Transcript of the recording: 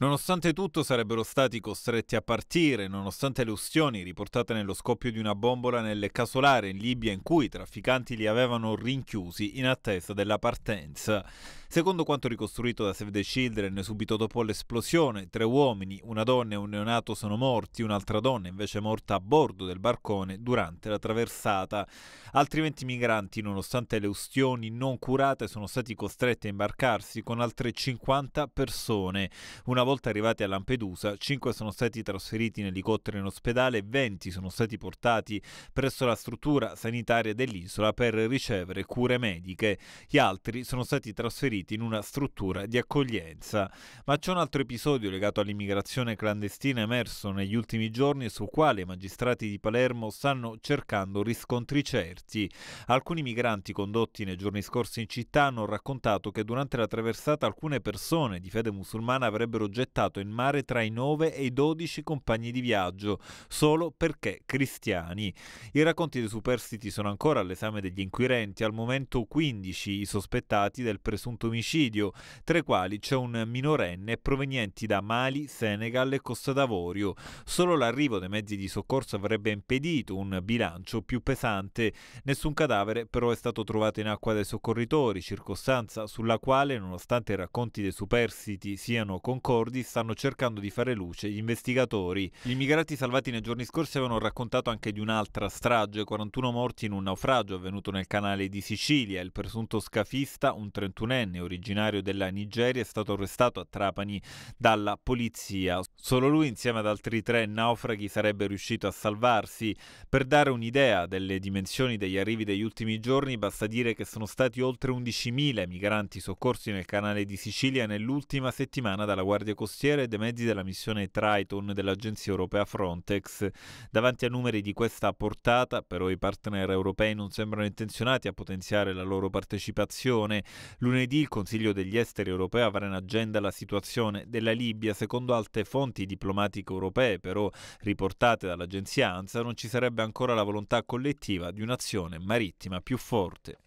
Nonostante tutto sarebbero stati costretti a partire, nonostante le ustioni riportate nello scoppio di una bombola nelle casolare in Libia in cui i trafficanti li avevano rinchiusi in attesa della partenza. Secondo quanto ricostruito da Save the Children, subito dopo l'esplosione, tre uomini, una donna e un neonato sono morti, un'altra donna invece è morta a bordo del barcone durante la traversata. Altri 20 migranti, nonostante le ustioni non curate, sono stati costretti a imbarcarsi con altre 50 persone. Una volta arrivati a Lampedusa, 5 sono stati trasferiti in elicottero in ospedale e 20 sono stati portati presso la struttura sanitaria dell'isola per ricevere cure mediche. Gli altri sono stati trasferiti in una struttura di accoglienza. Ma c'è un altro episodio legato all'immigrazione clandestina emerso negli ultimi giorni sul quale i magistrati di Palermo stanno cercando riscontri certi. Alcuni migranti condotti nei giorni scorsi in città hanno raccontato che durante la traversata alcune persone di fede musulmana avrebbero già gettato in mare tra i 9 e i 12 compagni di viaggio, solo perché cristiani. I racconti dei superstiti sono ancora all'esame degli inquirenti, al momento 15 i sospettati del presunto omicidio, tra i quali c'è un minorenne provenienti da Mali, Senegal e Costa d'Avorio. Solo l'arrivo dei mezzi di soccorso avrebbe impedito un bilancio più pesante. Nessun cadavere però è stato trovato in acqua dai soccorritori, circostanza sulla quale, nonostante i racconti dei superstiti siano concordi, accordi stanno cercando di fare luce gli investigatori. Gli immigrati salvati nei giorni scorsi avevano raccontato anche di un'altra strage, 41 morti in un naufragio avvenuto nel canale di Sicilia. Il presunto scafista, un 31enne originario della Nigeria, è stato arrestato a Trapani dalla polizia. Solo lui insieme ad altri tre naufraghi sarebbe riuscito a salvarsi. Per dare un'idea delle dimensioni degli arrivi degli ultimi giorni basta dire che sono stati oltre 11.000 migranti soccorsi nel canale di Sicilia nell'ultima settimana dalla Guardia guardie costiere e dei mezzi della missione Triton dell'agenzia europea Frontex. Davanti a numeri di questa portata, però i partner europei non sembrano intenzionati a potenziare la loro partecipazione. Lunedì il Consiglio degli Esteri europeo avrà in agenda la situazione della Libia. Secondo alte fonti diplomatiche europee, però riportate dall'agenzia ANSA, non ci sarebbe ancora la volontà collettiva di un'azione marittima più forte.